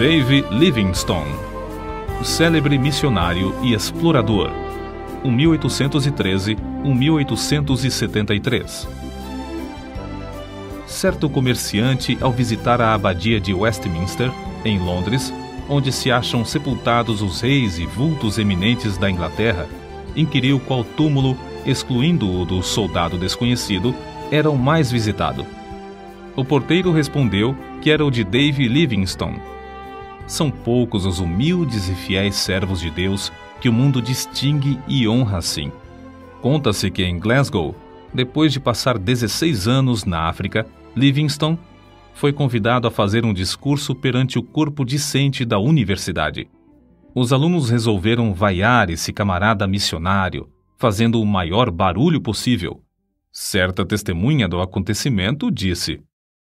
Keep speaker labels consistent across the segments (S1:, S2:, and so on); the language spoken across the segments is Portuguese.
S1: Dave Livingstone, célebre missionário e explorador, 1813-1873. Certo comerciante, ao visitar a abadia de Westminster, em Londres, onde se acham sepultados os reis e vultos eminentes da Inglaterra, inquiriu qual túmulo, excluindo-o do soldado desconhecido, era o mais visitado. O porteiro respondeu que era o de Dave Livingstone, são poucos os humildes e fiéis servos de Deus que o mundo distingue e honra assim. Conta-se que em Glasgow, depois de passar 16 anos na África, Livingston foi convidado a fazer um discurso perante o corpo discente da universidade. Os alunos resolveram vaiar esse camarada missionário, fazendo o maior barulho possível. Certa testemunha do acontecimento disse: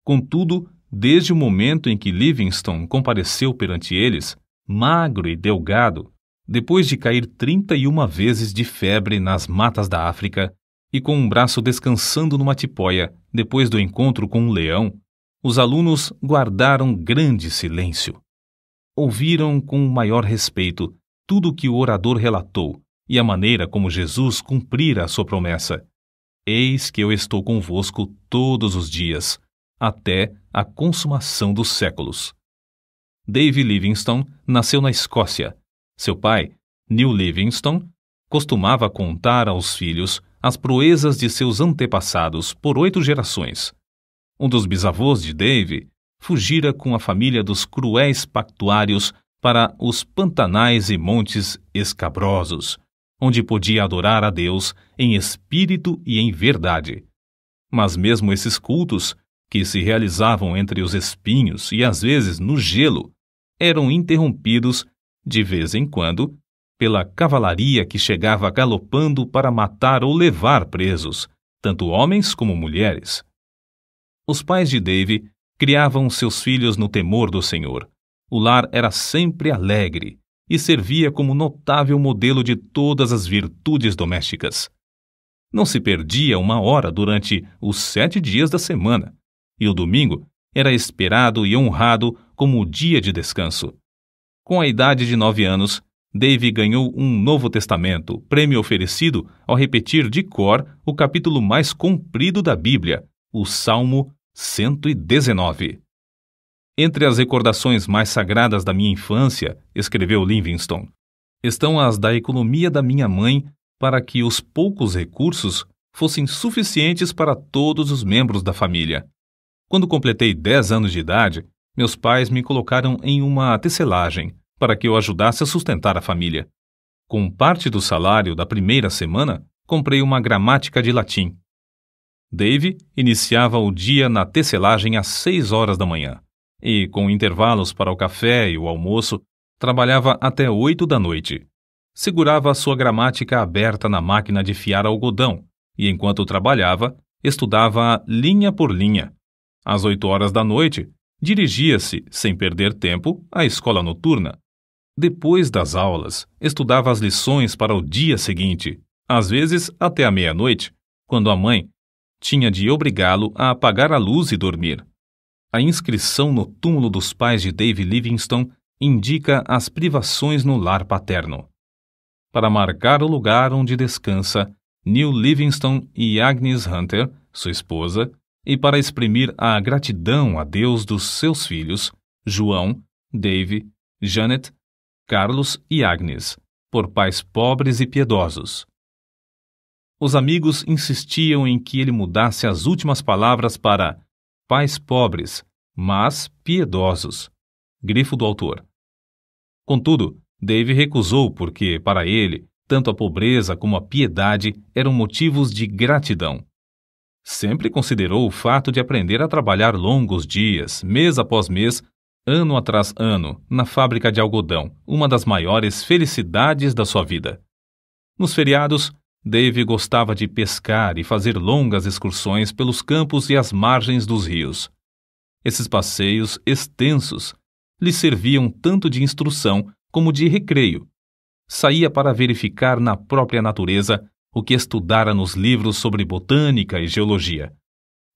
S1: Contudo, Desde o momento em que Livingstone compareceu perante eles, magro e delgado, depois de cair 31 vezes de febre nas matas da África e com um braço descansando numa tipóia depois do encontro com um leão, os alunos guardaram grande silêncio. Ouviram com o maior respeito tudo o que o orador relatou e a maneira como Jesus cumprira a sua promessa. Eis que eu estou convosco todos os dias, até a consumação dos séculos. Dave Livingstone nasceu na Escócia. Seu pai, Neil Livingstone, costumava contar aos filhos as proezas de seus antepassados por oito gerações. Um dos bisavôs de Dave fugira com a família dos cruéis pactuários para os pantanais e montes escabrosos, onde podia adorar a Deus em espírito e em verdade. Mas mesmo esses cultos que se realizavam entre os espinhos e às vezes no gelo, eram interrompidos, de vez em quando, pela cavalaria que chegava galopando para matar ou levar presos, tanto homens como mulheres. Os pais de Dave criavam seus filhos no temor do Senhor. O lar era sempre alegre e servia como notável modelo de todas as virtudes domésticas. Não se perdia uma hora durante os sete dias da semana, e o domingo era esperado e honrado como o dia de descanso. Com a idade de nove anos, Dave ganhou um Novo Testamento, prêmio oferecido ao repetir de cor o capítulo mais comprido da Bíblia, o Salmo 119. Entre as recordações mais sagradas da minha infância, escreveu Livingston, estão as da economia da minha mãe para que os poucos recursos fossem suficientes para todos os membros da família. Quando completei 10 anos de idade, meus pais me colocaram em uma tecelagem para que eu ajudasse a sustentar a família. Com parte do salário da primeira semana, comprei uma gramática de latim. Dave iniciava o dia na tecelagem às 6 horas da manhã e, com intervalos para o café e o almoço, trabalhava até 8 da noite. Segurava sua gramática aberta na máquina de fiar algodão e, enquanto trabalhava, estudava linha por linha, às oito horas da noite, dirigia-se, sem perder tempo, à escola noturna. Depois das aulas, estudava as lições para o dia seguinte, às vezes até a meia-noite, quando a mãe tinha de obrigá-lo a apagar a luz e dormir. A inscrição no túmulo dos pais de Dave Livingston indica as privações no lar paterno. Para marcar o lugar onde descansa, Neil Livingston e Agnes Hunter, sua esposa, e para exprimir a gratidão a Deus dos seus filhos, João, Dave, Janet, Carlos e Agnes, por pais pobres e piedosos. Os amigos insistiam em que ele mudasse as últimas palavras para pais pobres, mas piedosos. Grifo do autor. Contudo, Dave recusou porque, para ele, tanto a pobreza como a piedade eram motivos de gratidão. Sempre considerou o fato de aprender a trabalhar longos dias, mês após mês, ano atrás ano, na fábrica de algodão, uma das maiores felicidades da sua vida. Nos feriados, Dave gostava de pescar e fazer longas excursões pelos campos e as margens dos rios. Esses passeios extensos lhe serviam tanto de instrução como de recreio. Saía para verificar na própria natureza o que estudara nos livros sobre botânica e geologia.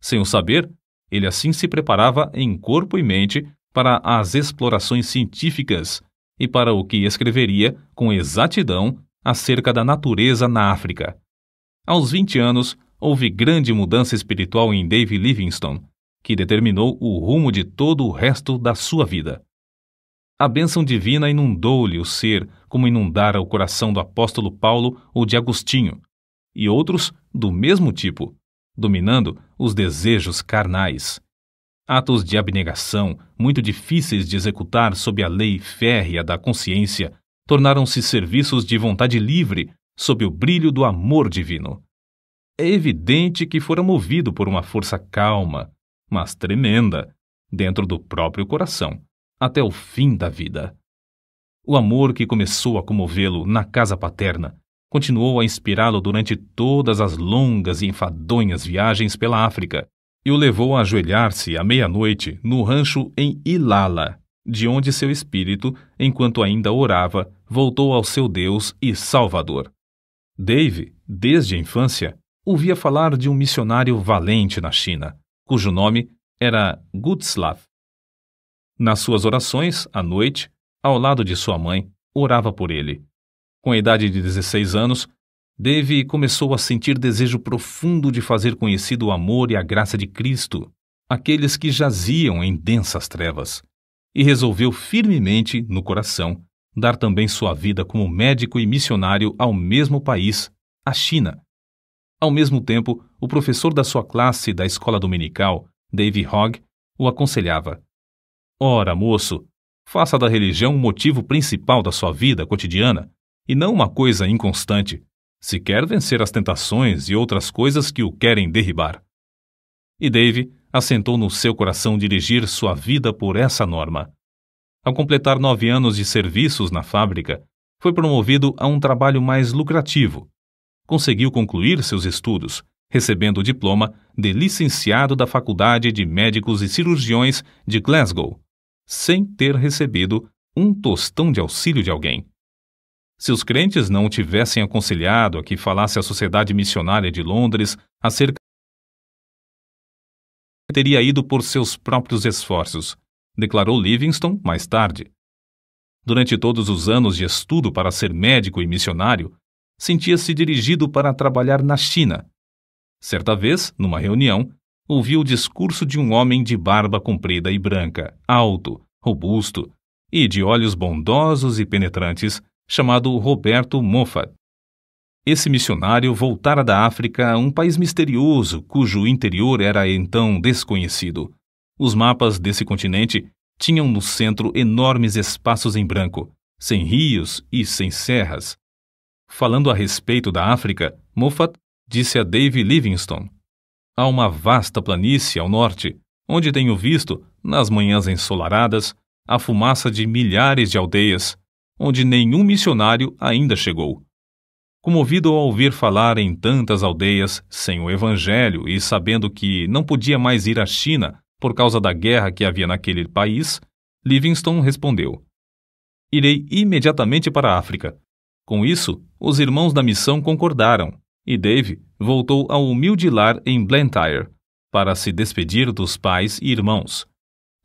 S1: Sem o saber, ele assim se preparava em corpo e mente para as explorações científicas e para o que escreveria com exatidão acerca da natureza na África. Aos 20 anos, houve grande mudança espiritual em Dave Livingstone, que determinou o rumo de todo o resto da sua vida. A bênção divina inundou-lhe o ser, como inundara o coração do apóstolo Paulo ou de Agostinho, e outros do mesmo tipo, dominando os desejos carnais. Atos de abnegação, muito difíceis de executar sob a lei férrea da consciência, tornaram-se serviços de vontade livre sob o brilho do amor divino. É evidente que fora movido por uma força calma, mas tremenda, dentro do próprio coração, até o fim da vida. O amor que começou a comovê-lo na casa paterna continuou a inspirá-lo durante todas as longas e enfadonhas viagens pela África e o levou a ajoelhar-se à meia-noite no rancho em Ilala, de onde seu espírito, enquanto ainda orava, voltou ao seu Deus e Salvador. Dave, desde a infância, ouvia falar de um missionário valente na China, cujo nome era Gutslav. Nas suas orações, à noite, ao lado de sua mãe, orava por ele com a idade de 16 anos, Dave começou a sentir desejo profundo de fazer conhecido o amor e a graça de Cristo, aqueles que jaziam em densas trevas, e resolveu firmemente, no coração, dar também sua vida como médico e missionário ao mesmo país, a China. Ao mesmo tempo, o professor da sua classe da escola dominical, Dave Hogg, o aconselhava: Ora, moço, faça da religião o motivo principal da sua vida cotidiana e não uma coisa inconstante, se quer vencer as tentações e outras coisas que o querem derribar. E Dave assentou no seu coração dirigir sua vida por essa norma. Ao completar nove anos de serviços na fábrica, foi promovido a um trabalho mais lucrativo. Conseguiu concluir seus estudos, recebendo o diploma de licenciado da Faculdade de Médicos e Cirurgiões de Glasgow, sem ter recebido um tostão de auxílio de alguém. Se os crentes não o tivessem aconselhado a que falasse à Sociedade Missionária de Londres acerca teria ido por seus próprios esforços, declarou Livingston mais tarde. Durante todos os anos de estudo para ser médico e missionário, sentia-se dirigido para trabalhar na China. Certa vez, numa reunião, ouviu o discurso de um homem de barba comprida e branca, alto, robusto e de olhos bondosos e penetrantes, chamado Roberto Moffat. Esse missionário voltara da África, um país misterioso cujo interior era então desconhecido. Os mapas desse continente tinham no centro enormes espaços em branco, sem rios e sem serras. Falando a respeito da África, Moffat disse a David Livingstone: Há uma vasta planície ao norte, onde tenho visto, nas manhãs ensolaradas, a fumaça de milhares de aldeias, onde nenhum missionário ainda chegou. Comovido ao ouvir falar em tantas aldeias sem o Evangelho e sabendo que não podia mais ir à China por causa da guerra que havia naquele país, Livingston respondeu: Irei imediatamente para a África. Com isso, os irmãos da missão concordaram e Dave voltou ao humilde lar em Blantyre para se despedir dos pais e irmãos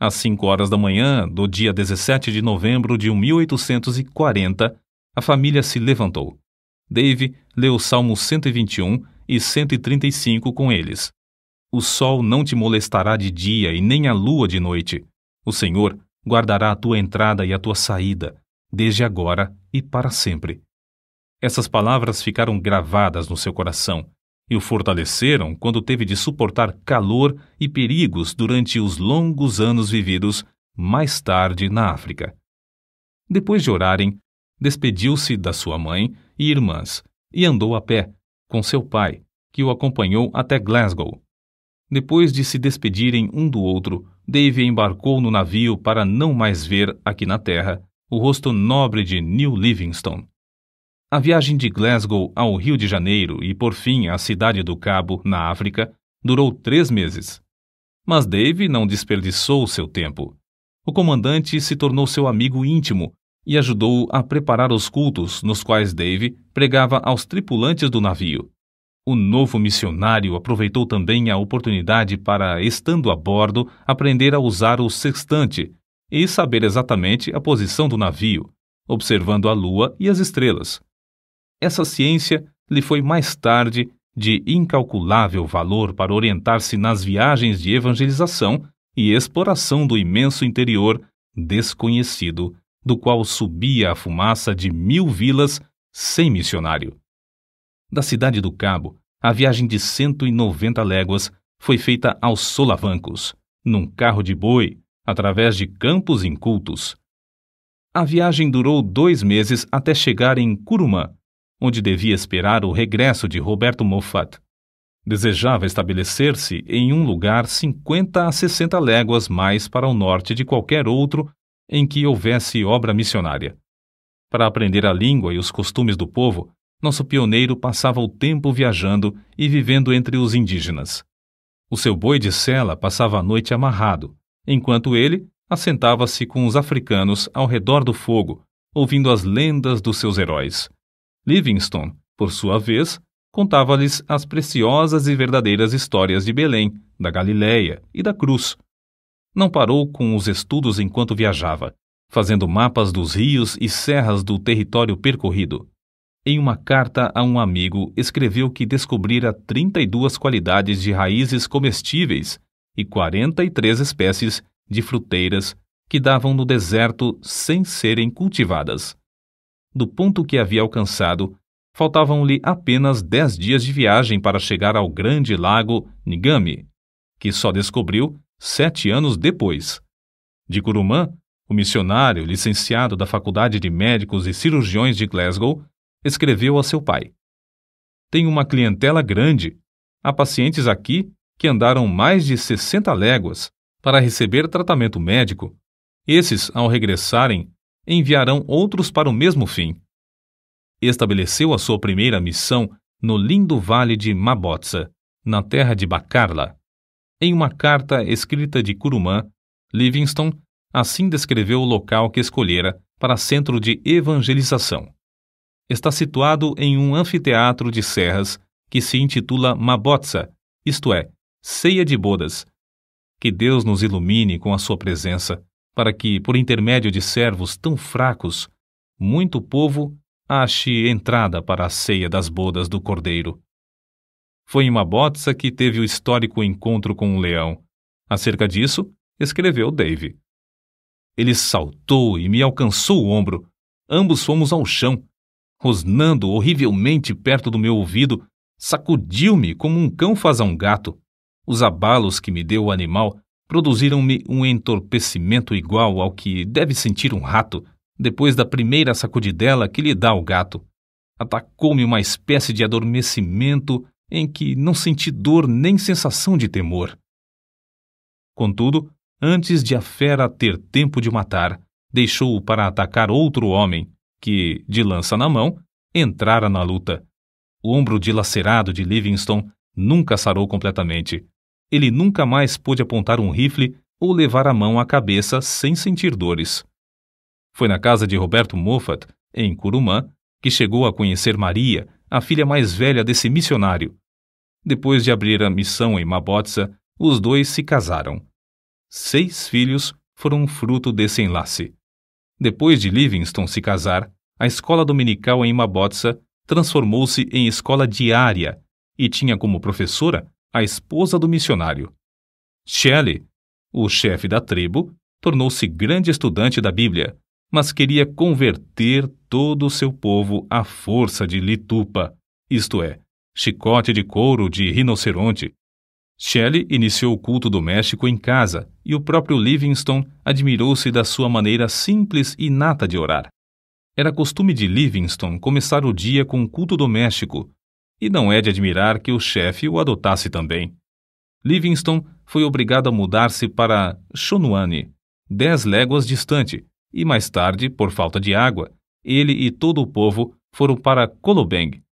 S1: às 5 horas da manhã do dia 17 de novembro de 1840, a família se levantou. Dave leu os salmos 121 e 135 com eles. O sol não te molestará de dia e nem a lua de noite. O Senhor guardará a tua entrada e a tua saída, desde agora e para sempre. Essas palavras ficaram gravadas no seu coração e o fortaleceram quando teve de suportar calor e perigos durante os longos anos vividos mais tarde na África. Depois de orarem, despediu-se da sua mãe e irmãs e andou a pé, com seu pai, que o acompanhou até Glasgow. Depois de se despedirem um do outro, Dave embarcou no navio para não mais ver, aqui na terra, o rosto nobre de New Livingstone a viagem de Glasgow ao Rio de Janeiro e, por fim, à Cidade do Cabo, na África, durou três meses. Mas Dave não desperdiçou seu tempo. O comandante se tornou seu amigo íntimo e ajudou-o a preparar os cultos nos quais Dave pregava aos tripulantes do navio. O novo missionário aproveitou também a oportunidade para, estando a bordo, aprender a usar o sextante e saber exatamente a posição do navio, observando a lua e as estrelas. Essa ciência lhe foi mais tarde de incalculável valor para orientar-se nas viagens de evangelização e exploração do imenso interior desconhecido, do qual subia a fumaça de mil vilas sem missionário. Da cidade do Cabo, a viagem de 190 léguas foi feita aos solavancos, num carro de boi, através de campos incultos. A viagem durou dois meses até chegar em Curumã, onde devia esperar o regresso de Roberto Moffat. Desejava estabelecer-se em um lugar 50 a 60 léguas mais para o norte de qualquer outro em que houvesse obra missionária. Para aprender a língua e os costumes do povo, nosso pioneiro passava o tempo viajando e vivendo entre os indígenas. O seu boi de sela passava a noite amarrado, enquanto ele assentava-se com os africanos ao redor do fogo, ouvindo as lendas dos seus heróis. Livingstone, por sua vez, contava-lhes as preciosas e verdadeiras histórias de Belém, da Galileia e da Cruz. Não parou com os estudos enquanto viajava, fazendo mapas dos rios e serras do território percorrido. Em uma carta a um amigo, escreveu que descobrira 32 qualidades de raízes comestíveis e 43 espécies de fruteiras que davam no deserto sem serem cultivadas do ponto que havia alcançado, faltavam-lhe apenas dez dias de viagem para chegar ao grande lago Nigami, que só descobriu sete anos depois. De Curumã, o missionário, licenciado da Faculdade de Médicos e Cirurgiões de Glasgow, escreveu a seu pai: Tenho uma clientela grande. Há pacientes aqui que andaram mais de 60 léguas para receber tratamento médico. Esses, ao regressarem, enviarão outros para o mesmo fim. Estabeleceu a sua primeira missão no lindo vale de Mabotsa, na terra de Bacarla. Em uma carta escrita de Curumã, Livingston assim descreveu o local que escolhera para centro de evangelização. Está situado em um anfiteatro de serras que se intitula Mabotsa, isto é, Ceia de Bodas. Que Deus nos ilumine com a sua presença para que, por intermédio de servos tão fracos, muito povo ache entrada para a ceia das bodas do Cordeiro. Foi em Mabotsa que teve o histórico encontro com um leão. Acerca disso, escreveu Dave. Ele saltou e me alcançou o ombro. Ambos fomos ao chão. Rosnando horrivelmente perto do meu ouvido, sacudiu-me como um cão faz a um gato. Os abalos que me deu o animal produziram-me um entorpecimento igual ao que deve sentir um rato depois da primeira sacudidela que lhe dá o gato. Atacou-me uma espécie de adormecimento em que não senti dor nem sensação de temor. Contudo, antes de a fera ter tempo de matar, deixou-o para atacar outro homem, que, de lança na mão, entrara na luta. O ombro dilacerado de Livingston nunca sarou completamente ele nunca mais pôde apontar um rifle ou levar a mão à cabeça sem sentir dores. Foi na casa de Roberto Moffat, em Curumã, que chegou a conhecer Maria, a filha mais velha desse missionário. Depois de abrir a missão em Mabotsa, os dois se casaram. Seis filhos foram fruto desse enlace. Depois de Livingston se casar, a escola dominical em Mabotsa transformou-se em escola diária e tinha como professora a esposa do missionário. Shelley, o chefe da tribo, tornou-se grande estudante da Bíblia, mas queria converter todo o seu povo à força de litupa, isto é, chicote de couro de rinoceronte. Shelley iniciou o culto doméstico em casa e o próprio Livingston admirou-se da sua maneira simples e nata de orar. Era costume de Livingston começar o dia com um culto doméstico, e não é de admirar que o chefe o adotasse também. Livingston foi obrigado a mudar-se para Chonuane, dez léguas distante, e mais tarde, por falta de água, ele e todo o povo foram para Kolobeng.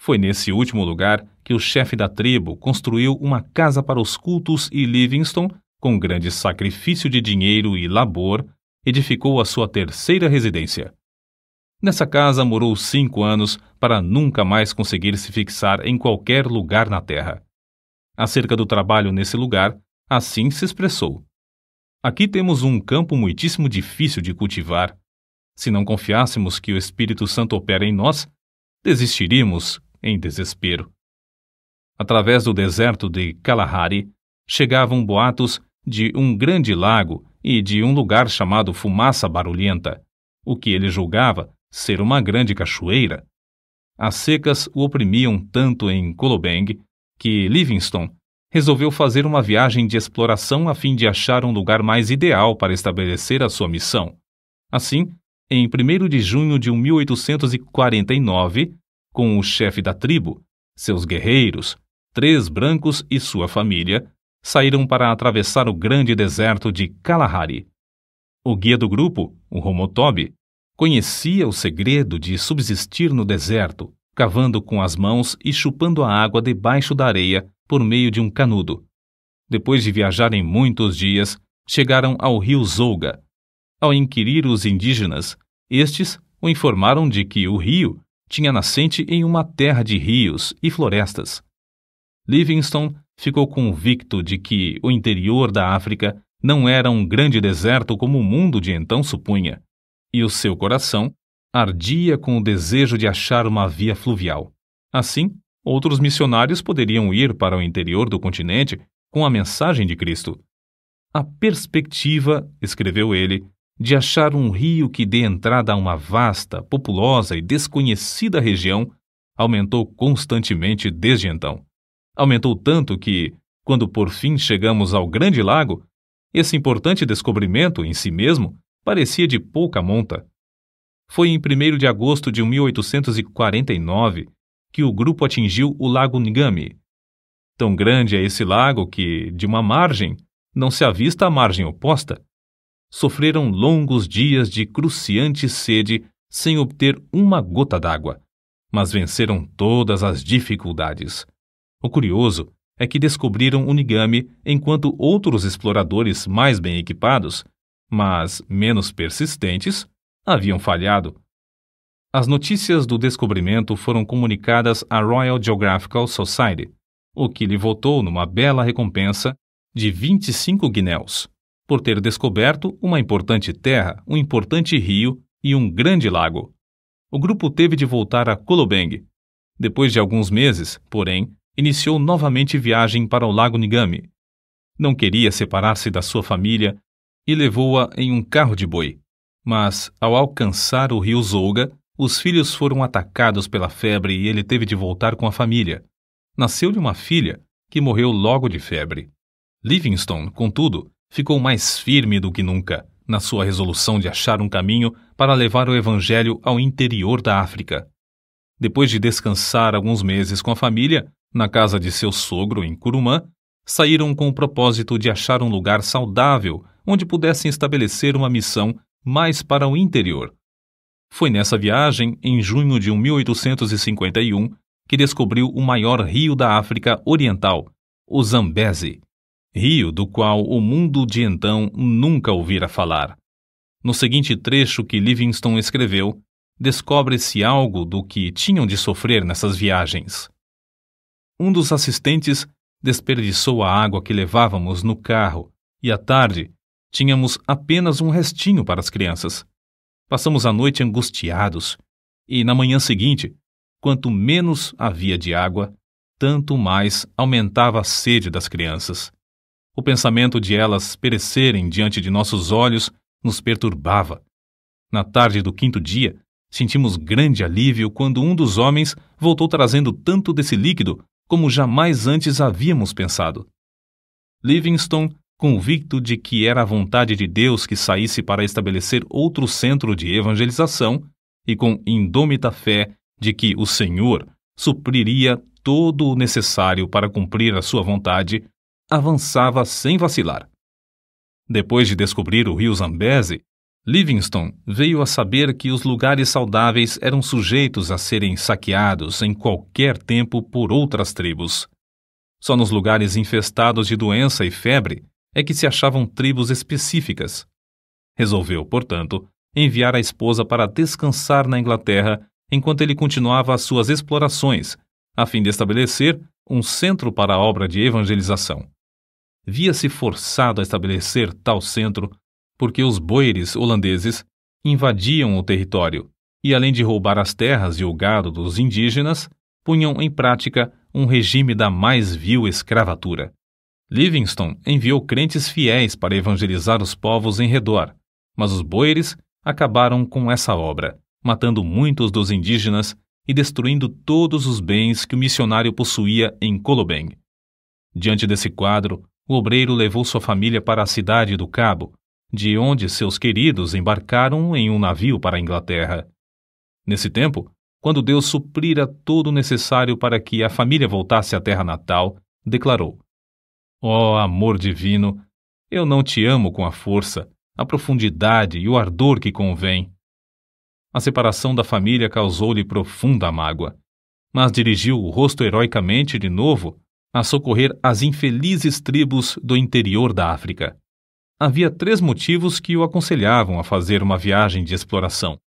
S1: Foi nesse último lugar que o chefe da tribo construiu uma casa para os cultos e Livingston, com grande sacrifício de dinheiro e labor, edificou a sua terceira residência. Nessa casa morou cinco anos para nunca mais conseguir se fixar em qualquer lugar na Terra. Acerca do trabalho nesse lugar, assim se expressou: Aqui temos um campo muitíssimo difícil de cultivar. Se não confiássemos que o Espírito Santo opera em nós, desistiríamos em desespero. Através do deserto de Kalahari chegavam boatos de um grande lago e de um lugar chamado Fumaça Barulhenta, o que ele julgava ser uma grande cachoeira. As secas o oprimiam tanto em Kolobeng que Livingston resolveu fazer uma viagem de exploração a fim de achar um lugar mais ideal para estabelecer a sua missão. Assim, em 1 de junho de 1849, com o chefe da tribo, seus guerreiros, três brancos e sua família, saíram para atravessar o grande deserto de Kalahari. O guia do grupo, o Homotobi, Conhecia o segredo de subsistir no deserto, cavando com as mãos e chupando a água debaixo da areia por meio de um canudo. Depois de viajarem muitos dias, chegaram ao rio Zouga. Ao inquirir os indígenas, estes o informaram de que o rio tinha nascente em uma terra de rios e florestas. Livingston ficou convicto de que o interior da África não era um grande deserto como o mundo de então supunha e o seu coração ardia com o desejo de achar uma via fluvial. Assim, outros missionários poderiam ir para o interior do continente com a mensagem de Cristo. A perspectiva, escreveu ele, de achar um rio que dê entrada a uma vasta, populosa e desconhecida região aumentou constantemente desde então. Aumentou tanto que, quando por fim chegamos ao Grande Lago, esse importante descobrimento, em si mesmo, parecia de pouca monta. Foi em 1 de agosto de 1849 que o grupo atingiu o Lago Ngami. Tão grande é esse lago que, de uma margem, não se avista a margem oposta. Sofreram longos dias de cruciante sede sem obter uma gota d'água, mas venceram todas as dificuldades. O curioso é que descobriram o Nigami enquanto outros exploradores mais bem equipados mas menos persistentes, haviam falhado. As notícias do descobrimento foram comunicadas à Royal Geographical Society, o que lhe votou numa bela recompensa de 25 guinéus, por ter descoberto uma importante terra, um importante rio e um grande lago. O grupo teve de voltar a Kolobeng. Depois de alguns meses, porém, iniciou novamente viagem para o Lago Nigami. Não queria separar-se da sua família e levou-a em um carro de boi. Mas, ao alcançar o rio Zouga, os filhos foram atacados pela febre e ele teve de voltar com a família. Nasceu-lhe uma filha, que morreu logo de febre. Livingstone, contudo, ficou mais firme do que nunca na sua resolução de achar um caminho para levar o Evangelho ao interior da África. Depois de descansar alguns meses com a família, na casa de seu sogro em Curumã, saíram com o propósito de achar um lugar saudável onde pudessem estabelecer uma missão mais para o interior. Foi nessa viagem, em junho de 1851, que descobriu o maior rio da África Oriental, o Zambeze, rio do qual o mundo de então nunca ouvira falar. No seguinte trecho que Livingstone escreveu, descobre-se algo do que tinham de sofrer nessas viagens. Um dos assistentes desperdiçou a água que levávamos no carro e, à tarde, Tínhamos apenas um restinho para as crianças. Passamos a noite angustiados, e na manhã seguinte, quanto menos havia de água, tanto mais aumentava a sede das crianças. O pensamento de elas perecerem diante de nossos olhos nos perturbava. Na tarde do quinto dia, sentimos grande alívio quando um dos homens voltou trazendo tanto desse líquido como jamais antes havíamos pensado. Livingston convicto de que era a vontade de Deus que saísse para estabelecer outro centro de evangelização, e com indômita fé de que o Senhor supriria todo o necessário para cumprir a sua vontade, avançava sem vacilar. Depois de descobrir o rio Zambesi, Livingston veio a saber que os lugares saudáveis eram sujeitos a serem saqueados em qualquer tempo por outras tribos. Só nos lugares infestados de doença e febre é que se achavam tribos específicas. Resolveu, portanto, enviar a esposa para descansar na Inglaterra enquanto ele continuava as suas explorações, a fim de estabelecer um centro para a obra de evangelização. Via-se forçado a estabelecer tal centro porque os boeres holandeses invadiam o território e, além de roubar as terras e o gado dos indígenas, punham em prática um regime da mais vil escravatura. Livingston enviou crentes fiéis para evangelizar os povos em redor, mas os boeres acabaram com essa obra, matando muitos dos indígenas e destruindo todos os bens que o missionário possuía em Colobeng. Diante desse quadro, o obreiro levou sua família para a cidade do Cabo, de onde seus queridos embarcaram em um navio para a Inglaterra. Nesse tempo, quando Deus suprira todo o necessário para que a família voltasse à terra natal, declarou: Ó oh, amor divino, eu não te amo com a força, a profundidade e o ardor que convém. A separação da família causou-lhe profunda mágoa, mas dirigiu o rosto heroicamente de novo a socorrer as infelizes tribos do interior da África. Havia três motivos que o aconselhavam a fazer uma viagem de exploração.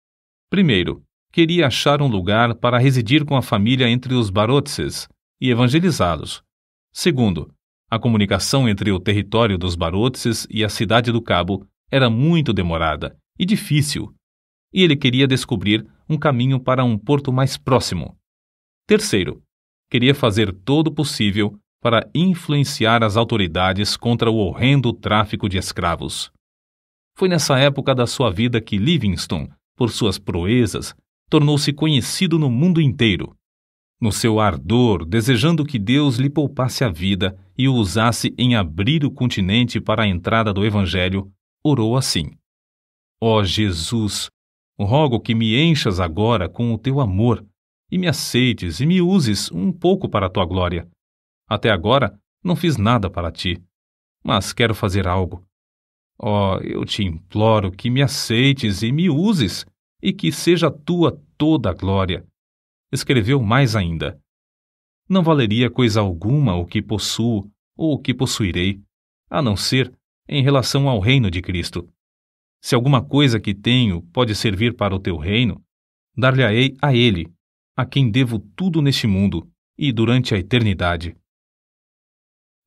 S1: Primeiro, queria achar um lugar para residir com a família entre os barotses e evangelizá-los. Segundo, a comunicação entre o território dos Barotses e a cidade do Cabo era muito demorada e difícil, e ele queria descobrir um caminho para um porto mais próximo. Terceiro, queria fazer todo o possível para influenciar as autoridades contra o horrendo tráfico de escravos. Foi nessa época da sua vida que Livingston, por suas proezas, tornou-se conhecido no mundo inteiro. No seu ardor, desejando que Deus lhe poupasse a vida e o usasse em abrir o continente para a entrada do Evangelho, orou assim: Ó oh Jesus, rogo que me enchas agora com o teu amor e me aceites e me uses um pouco para a tua glória. Até agora não fiz nada para ti, mas quero fazer algo. Ó, oh, eu te imploro que me aceites e me uses, e que seja tua toda a glória, escreveu mais ainda: Não valeria coisa alguma o que possuo ou o que possuirei, a não ser em relação ao reino de Cristo. Se alguma coisa que tenho pode servir para o teu reino, dar-lhe-ei a ele, a quem devo tudo neste mundo e durante a eternidade.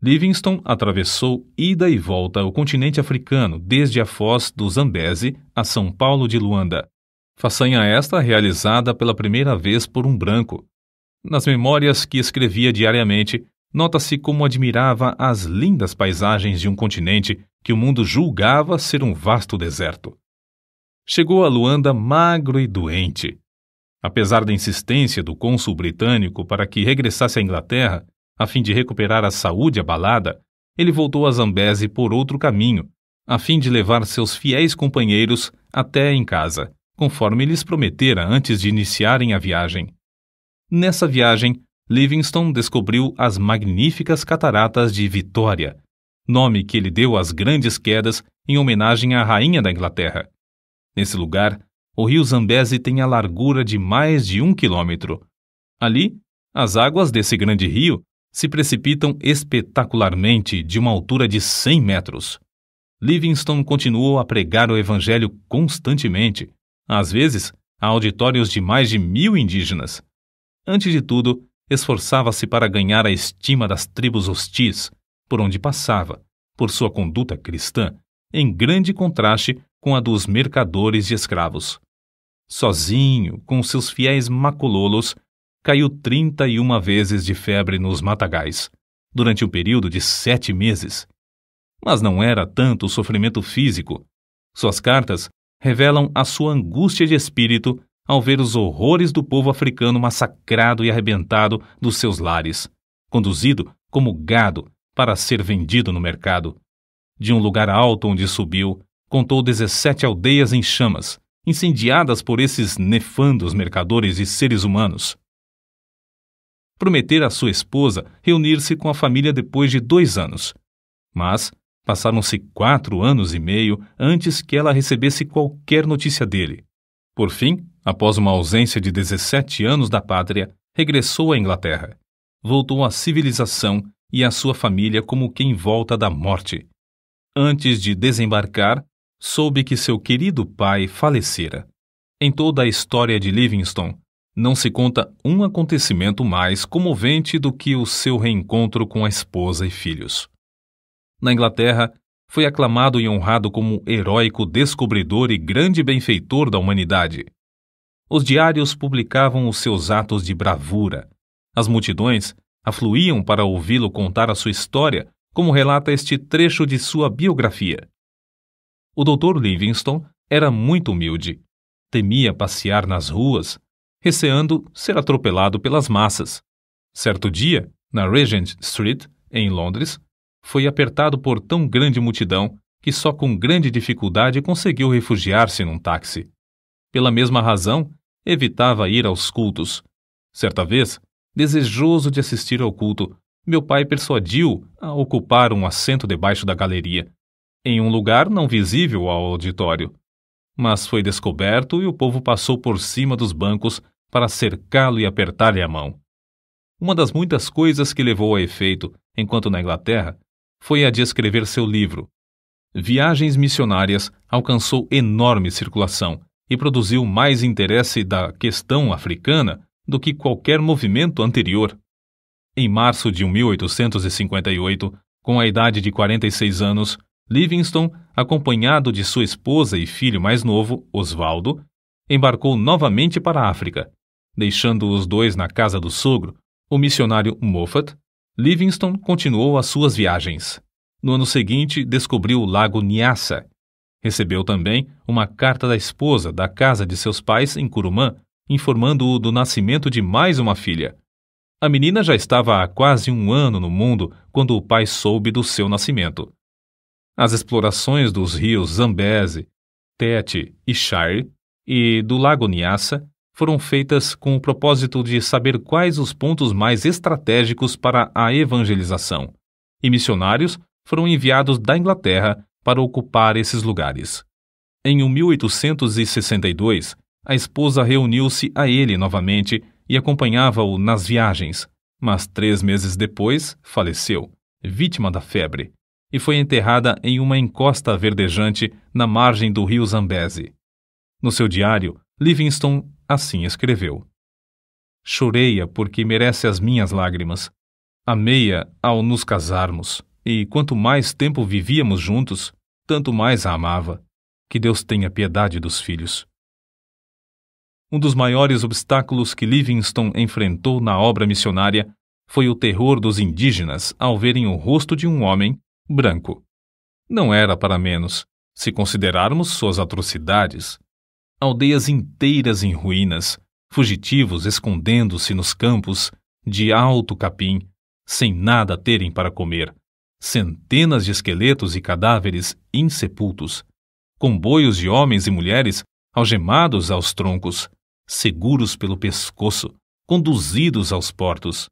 S1: Livingston atravessou ida e volta o continente africano desde a foz do Zambeze a São Paulo de Luanda, Façanha esta realizada pela primeira vez por um branco. Nas memórias que escrevia diariamente, nota-se como admirava as lindas paisagens de um continente que o mundo julgava ser um vasto deserto. Chegou a Luanda magro e doente. Apesar da insistência do cônsul britânico para que regressasse à Inglaterra, a fim de recuperar a saúde abalada, ele voltou a Zambese por outro caminho, a fim de levar seus fiéis companheiros até em casa conforme lhes prometera antes de iniciarem a viagem. Nessa viagem, Livingstone descobriu as magníficas cataratas de Vitória, nome que ele deu às grandes quedas em homenagem à rainha da Inglaterra. Nesse lugar, o rio Zambeze tem a largura de mais de um quilômetro. Ali, as águas desse grande rio se precipitam espetacularmente de uma altura de 100 metros. Livingstone continuou a pregar o Evangelho constantemente, às vezes, a auditórios de mais de mil indígenas. Antes de tudo, esforçava-se para ganhar a estima das tribos hostis, por onde passava, por sua conduta cristã, em grande contraste com a dos mercadores de escravos. Sozinho, com seus fiéis macololos, caiu trinta e uma vezes de febre nos matagais, durante um período de sete meses. Mas não era tanto o sofrimento físico. Suas cartas revelam a sua angústia de espírito ao ver os horrores do povo africano massacrado e arrebentado dos seus lares, conduzido como gado para ser vendido no mercado. De um lugar alto onde subiu, contou 17 aldeias em chamas, incendiadas por esses nefandos mercadores e seres humanos. Prometer a sua esposa reunir-se com a família depois de dois anos. Mas Passaram-se quatro anos e meio antes que ela recebesse qualquer notícia dele. Por fim, após uma ausência de 17 anos da pátria, regressou à Inglaterra. Voltou à civilização e à sua família como quem volta da morte. Antes de desembarcar, soube que seu querido pai falecera. Em toda a história de Livingstone, não se conta um acontecimento mais comovente do que o seu reencontro com a esposa e filhos na Inglaterra, foi aclamado e honrado como heróico descobridor e grande benfeitor da humanidade. Os diários publicavam os seus atos de bravura. As multidões afluíam para ouvi-lo contar a sua história, como relata este trecho de sua biografia. O Dr. Livingstone era muito humilde. Temia passear nas ruas, receando ser atropelado pelas massas. Certo dia, na Regent Street, em Londres, foi apertado por tão grande multidão que só com grande dificuldade conseguiu refugiar-se num táxi. Pela mesma razão, evitava ir aos cultos. Certa vez, desejoso de assistir ao culto, meu pai persuadiu a ocupar um assento debaixo da galeria, em um lugar não visível ao auditório. Mas foi descoberto e o povo passou por cima dos bancos para cercá-lo e apertar-lhe a mão. Uma das muitas coisas que levou a efeito, enquanto na Inglaterra foi a de escrever seu livro. Viagens Missionárias alcançou enorme circulação e produziu mais interesse da questão africana do que qualquer movimento anterior. Em março de 1858, com a idade de 46 anos, Livingston, acompanhado de sua esposa e filho mais novo, Oswaldo, embarcou novamente para a África, deixando os dois na casa do sogro, o missionário Moffat, Livingston continuou as suas viagens. No ano seguinte, descobriu o lago Nyassa. Recebeu também uma carta da esposa da casa de seus pais em Curumã, informando-o do nascimento de mais uma filha. A menina já estava há quase um ano no mundo quando o pai soube do seu nascimento. As explorações dos rios Zambeze, Tete e Shire e do lago Nyassa foram feitas com o propósito de saber quais os pontos mais estratégicos para a evangelização, e missionários foram enviados da Inglaterra para ocupar esses lugares. Em 1862, a esposa reuniu-se a ele novamente e acompanhava-o nas viagens, mas três meses depois faleceu, vítima da febre, e foi enterrada em uma encosta verdejante na margem do rio Zambeze. No seu diário, Livingston assim escreveu: Chorei-a porque merece as minhas lágrimas. Amei-a ao nos casarmos, e quanto mais tempo vivíamos juntos, tanto mais a amava. Que Deus tenha piedade dos filhos. Um dos maiores obstáculos que Livingston enfrentou na obra missionária foi o terror dos indígenas ao verem o rosto de um homem branco. Não era para menos, se considerarmos suas atrocidades, aldeias inteiras em ruínas, fugitivos escondendo-se nos campos de alto capim, sem nada terem para comer, centenas de esqueletos e cadáveres insepultos, comboios de homens e mulheres algemados aos troncos, seguros pelo pescoço, conduzidos aos portos.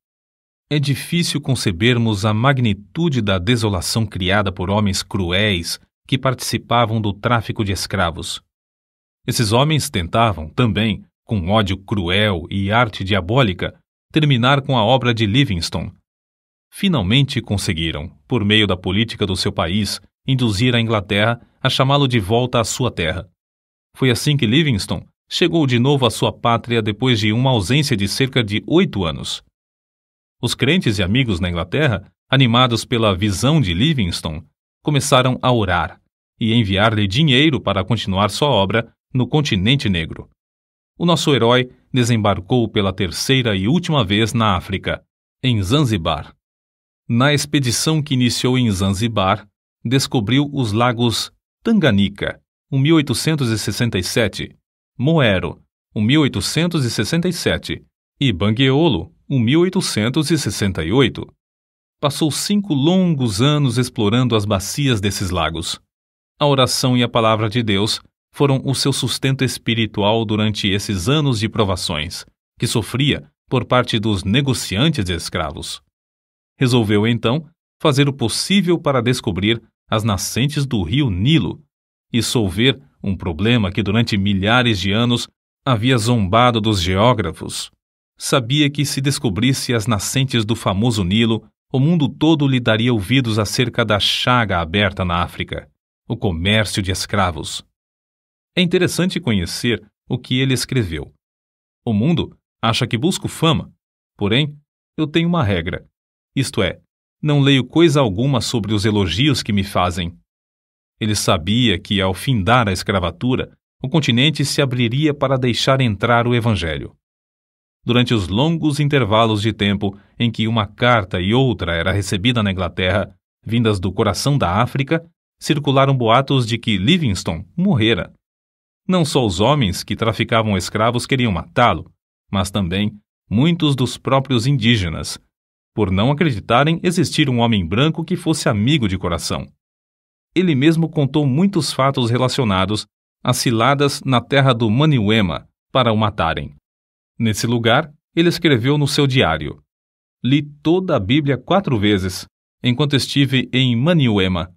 S1: É difícil concebermos a magnitude da desolação criada por homens cruéis que participavam do tráfico de escravos. Esses homens tentavam, também, com ódio cruel e arte diabólica, terminar com a obra de Livingstone. Finalmente conseguiram, por meio da política do seu país, induzir a Inglaterra a chamá-lo de volta à sua terra. Foi assim que Livingstone chegou de novo à sua pátria depois de uma ausência de cerca de oito anos. Os crentes e amigos na Inglaterra, animados pela visão de Livingstone, começaram a orar e enviar-lhe dinheiro para continuar sua obra no continente negro. O nosso herói desembarcou pela terceira e última vez na África, em Zanzibar. Na expedição que iniciou em Zanzibar, descobriu os lagos Tanganica, 1867, Moero, 1867 e Bangueolo, 1868. Passou cinco longos anos explorando as bacias desses lagos. A oração e a palavra de Deus foram o seu sustento espiritual durante esses anos de provações, que sofria por parte dos negociantes de escravos. Resolveu então fazer o possível para descobrir as nascentes do rio Nilo e solver um problema que durante milhares de anos havia zombado dos geógrafos. Sabia que se descobrisse as nascentes do famoso Nilo, o mundo todo lhe daria ouvidos acerca da chaga aberta na África, o comércio de escravos. É interessante conhecer o que ele escreveu. O mundo acha que busco fama, porém, eu tenho uma regra. Isto é, não leio coisa alguma sobre os elogios que me fazem. Ele sabia que, ao findar a escravatura, o continente se abriria para deixar entrar o Evangelho. Durante os longos intervalos de tempo em que uma carta e outra era recebida na Inglaterra, vindas do coração da África, circularam boatos de que Livingstone morrera. Não só os homens que traficavam escravos queriam matá-lo, mas também muitos dos próprios indígenas, por não acreditarem existir um homem branco que fosse amigo de coração. Ele mesmo contou muitos fatos relacionados às ciladas na terra do Maniuema para o matarem. Nesse lugar, ele escreveu no seu diário: Li toda a Bíblia quatro vezes, enquanto estive em Maniuema.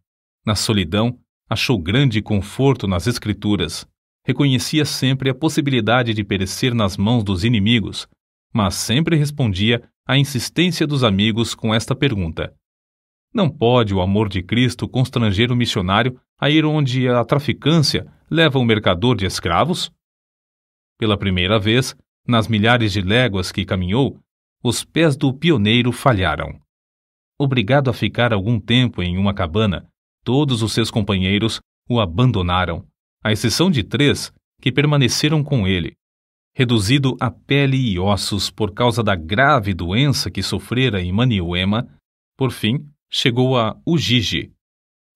S1: Na solidão, achou grande conforto nas Escrituras reconhecia sempre a possibilidade de perecer nas mãos dos inimigos, mas sempre respondia à insistência dos amigos com esta pergunta: Não pode o amor de Cristo constranger o missionário a ir onde a traficância leva o mercador de escravos? Pela primeira vez, nas milhares de léguas que caminhou, os pés do pioneiro falharam. Obrigado a ficar algum tempo em uma cabana, todos os seus companheiros o abandonaram à exceção de três que permaneceram com ele, reduzido a pele e ossos por causa da grave doença que sofrera em Maniuema, por fim, chegou a Ujiji.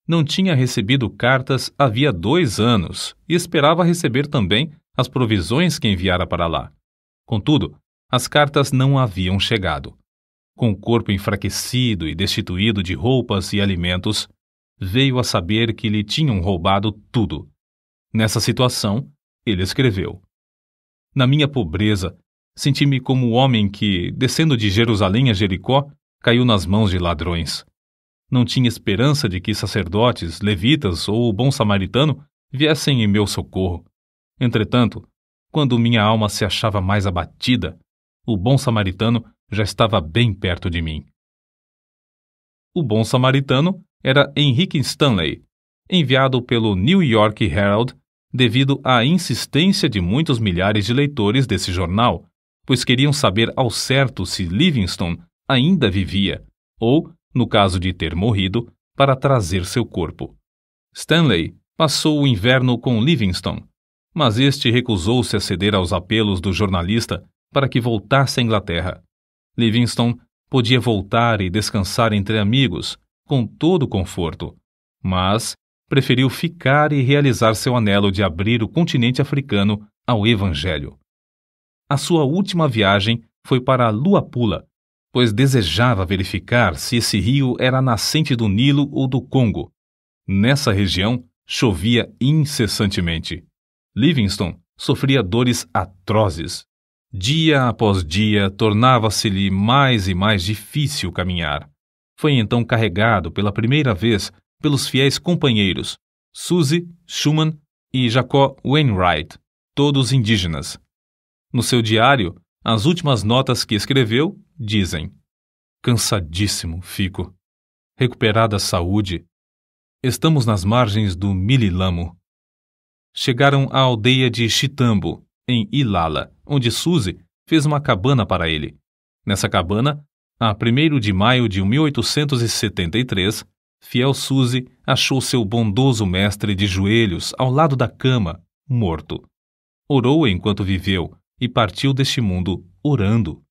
S1: Não tinha recebido cartas havia dois anos e esperava receber também as provisões que enviara para lá. Contudo, as cartas não haviam chegado. Com o corpo enfraquecido e destituído de roupas e alimentos, veio a saber que lhe tinham roubado tudo. Nessa situação, ele escreveu: Na minha pobreza, senti-me como o homem que, descendo de Jerusalém a Jericó, caiu nas mãos de ladrões. Não tinha esperança de que sacerdotes, levitas ou o bom samaritano viessem em meu socorro. Entretanto, quando minha alma se achava mais abatida, o bom samaritano já estava bem perto de mim. O bom samaritano era Henrique Stanley, enviado pelo New York Herald devido à insistência de muitos milhares de leitores desse jornal, pois queriam saber ao certo se Livingston ainda vivia, ou, no caso de ter morrido, para trazer seu corpo. Stanley passou o inverno com Livingston, mas este recusou-se a ceder aos apelos do jornalista para que voltasse à Inglaterra. Livingston podia voltar e descansar entre amigos, com todo conforto, mas preferiu ficar e realizar seu anelo de abrir o continente africano ao Evangelho. A sua última viagem foi para Luapula, pois desejava verificar se esse rio era nascente do Nilo ou do Congo. Nessa região, chovia incessantemente. Livingstone sofria dores atrozes. Dia após dia, tornava-se-lhe mais e mais difícil caminhar. Foi então carregado pela primeira vez pelos fiéis companheiros Suzy Schumann e Jacó Wainwright, todos indígenas. No seu diário, as últimas notas que escreveu dizem: Cansadíssimo fico. Recuperada a saúde. Estamos nas margens do Mililamo. Chegaram à aldeia de Chitambo, em Ilala, onde Suzy fez uma cabana para ele. Nessa cabana, a 1 de maio de 1873, fiel Suzy achou seu bondoso mestre de joelhos ao lado da cama, morto. Orou enquanto viveu e partiu deste mundo orando.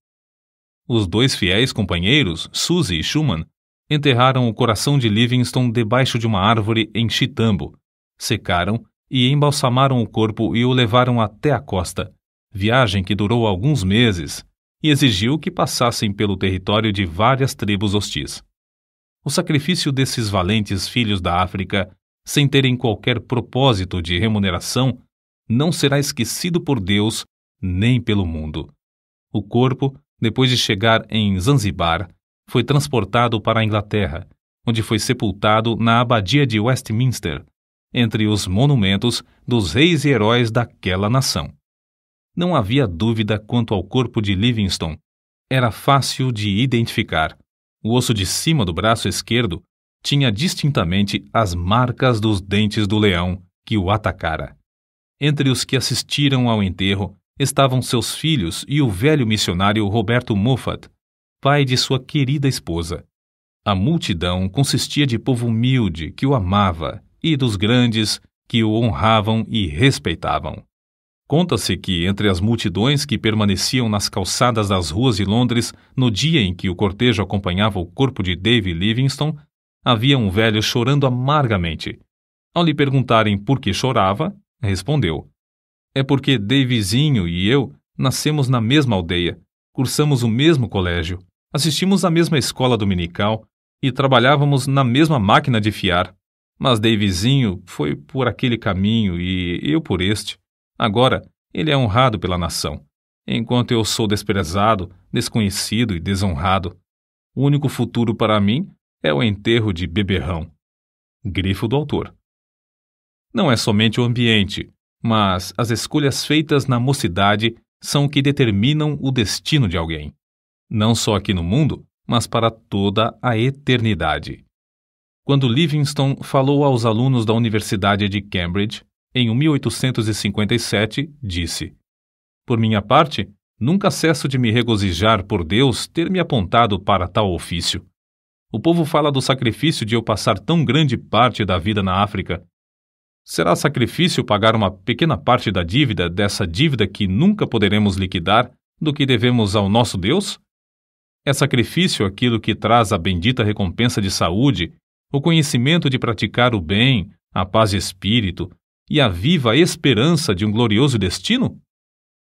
S1: Os dois fiéis companheiros, Suzy e Schumann, enterraram o coração de Livingston debaixo de uma árvore em Chitambo, secaram e embalsamaram o corpo e o levaram até a costa, viagem que durou alguns meses e exigiu que passassem pelo território de várias tribos hostis o sacrifício desses valentes filhos da África, sem terem qualquer propósito de remuneração, não será esquecido por Deus nem pelo mundo. O corpo, depois de chegar em Zanzibar, foi transportado para a Inglaterra, onde foi sepultado na Abadia de Westminster, entre os monumentos dos reis e heróis daquela nação. Não havia dúvida quanto ao corpo de Livingstone. Era fácil de identificar o osso de cima do braço esquerdo tinha distintamente as marcas dos dentes do leão que o atacara. Entre os que assistiram ao enterro estavam seus filhos e o velho missionário Roberto Moffat, pai de sua querida esposa. A multidão consistia de povo humilde que o amava e dos grandes que o honravam e respeitavam. Conta-se que, entre as multidões que permaneciam nas calçadas das ruas de Londres no dia em que o cortejo acompanhava o corpo de David Livingstone, havia um velho chorando amargamente. Ao lhe perguntarem por que chorava, respondeu: É porque Davizinho e eu nascemos na mesma aldeia, cursamos o mesmo colégio, assistimos à mesma escola dominical e trabalhávamos na mesma máquina de fiar. Mas Davizinho foi por aquele caminho e eu por este. Agora, ele é honrado pela nação, enquanto eu sou desprezado, desconhecido e desonrado. O único futuro para mim é o enterro de beberrão. Grifo do autor. Não é somente o ambiente, mas as escolhas feitas na mocidade são que determinam o destino de alguém, não só aqui no mundo, mas para toda a eternidade. Quando Livingston falou aos alunos da Universidade de Cambridge, em 1857, disse: Por minha parte, nunca cesso de me regozijar por Deus ter me apontado para tal ofício. O povo fala do sacrifício de eu passar tão grande parte da vida na África. Será sacrifício pagar uma pequena parte da dívida, dessa dívida que nunca poderemos liquidar, do que devemos ao nosso Deus? É sacrifício aquilo que traz a bendita recompensa de saúde, o conhecimento de praticar o bem, a paz de espírito, e a viva esperança de um glorioso destino?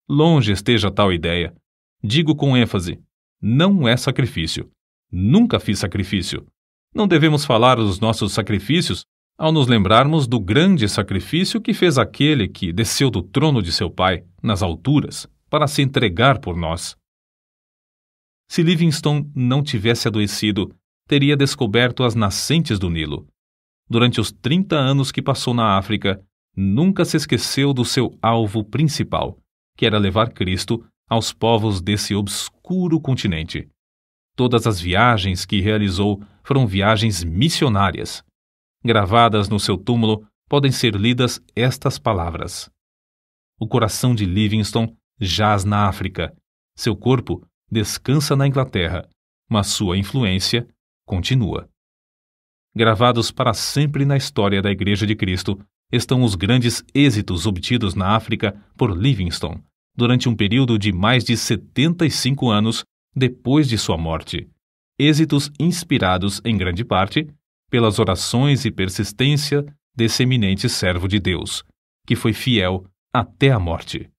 S1: Longe esteja tal ideia. Digo com ênfase: não é sacrifício. Nunca fiz sacrifício. Não devemos falar dos nossos sacrifícios ao nos lembrarmos do grande sacrifício que fez aquele que desceu do trono de seu Pai, nas alturas, para se entregar por nós. Se Livingstone não tivesse adoecido, teria descoberto as nascentes do Nilo. Durante os 30 anos que passou na África, nunca se esqueceu do seu alvo principal, que era levar Cristo aos povos desse obscuro continente. Todas as viagens que realizou foram viagens missionárias. Gravadas no seu túmulo podem ser lidas estas palavras: O coração de Livingstone jaz na África, seu corpo descansa na Inglaterra, mas sua influência continua. Gravados para sempre na história da Igreja de Cristo estão os grandes êxitos obtidos na África por Livingstone durante um período de mais de 75 anos depois de sua morte. Êxitos inspirados, em grande parte, pelas orações e persistência desse eminente servo de Deus, que foi fiel até a morte.